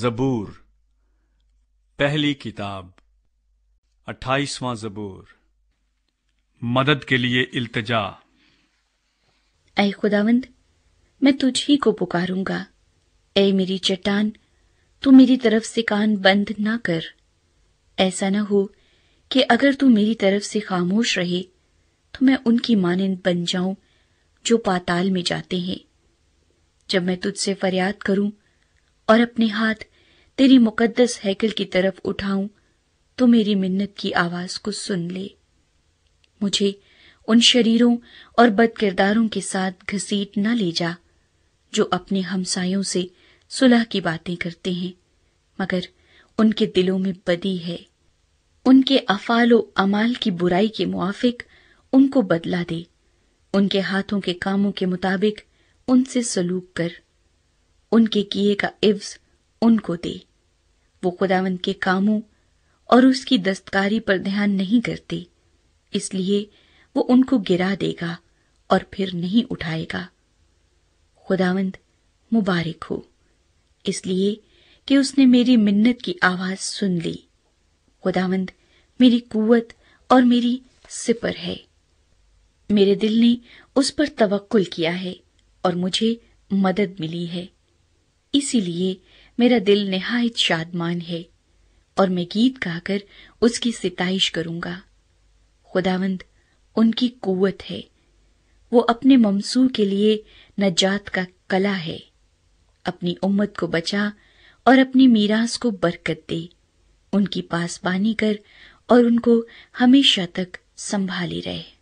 जबूर पहली किताब अट्ठाईसवां जबूर मदद के लिए इल्तजा ऐ खुदावंद मैं तुझ ही को पुकारूंगा ऐ मेरी चट्टान तू मेरी तरफ से कान बंद ना कर ऐसा ना हो कि अगर तू मेरी तरफ से खामोश रहे तो मैं उनकी मानिंद बन जाऊं जो पाताल में जाते हैं जब मैं तुझसे फरियाद करूं और अपने हाथ तेरी मुकद्दस हैकल की तरफ उठाऊं तो मेरी मिन्नत की आवाज को सुन ले मुझे उन शरीरों और बद किरदारों के साथ घसीट न ले जा जो अपने हमसायों से सुलह की बातें करते हैं मगर उनके दिलों में बदी है उनके अफालो अमाल की बुराई के मुआफिक उनको बदला दे उनके हाथों के कामों के मुताबिक उनसे सलूक कर उनके किए का इव्ज उनको दे वो खुदावंद के कामों और उसकी दस्तकारी पर ध्यान नहीं करते इसलिए वो उनको गिरा देगा और फिर नहीं उठाएगा खुदावंद मुबारक हो इसलिए कि उसने मेरी मिन्नत की आवाज सुन ली खुदावंद मेरी कुवत और मेरी सिपर है मेरे दिल ने उस पर तवक्ल किया है और मुझे मदद मिली है इसीलिए मेरा दिल निहायत शादमान है और मैं गीत गाकर उसकी सिताइश करूंगा खुदावंद उनकी कुवत है वो अपने ममसू के लिए नजात का कला है अपनी उम्मत को बचा और अपनी मीरास को बरकत दे उनकी पासबानी कर और उनको हमेशा तक संभाले रहे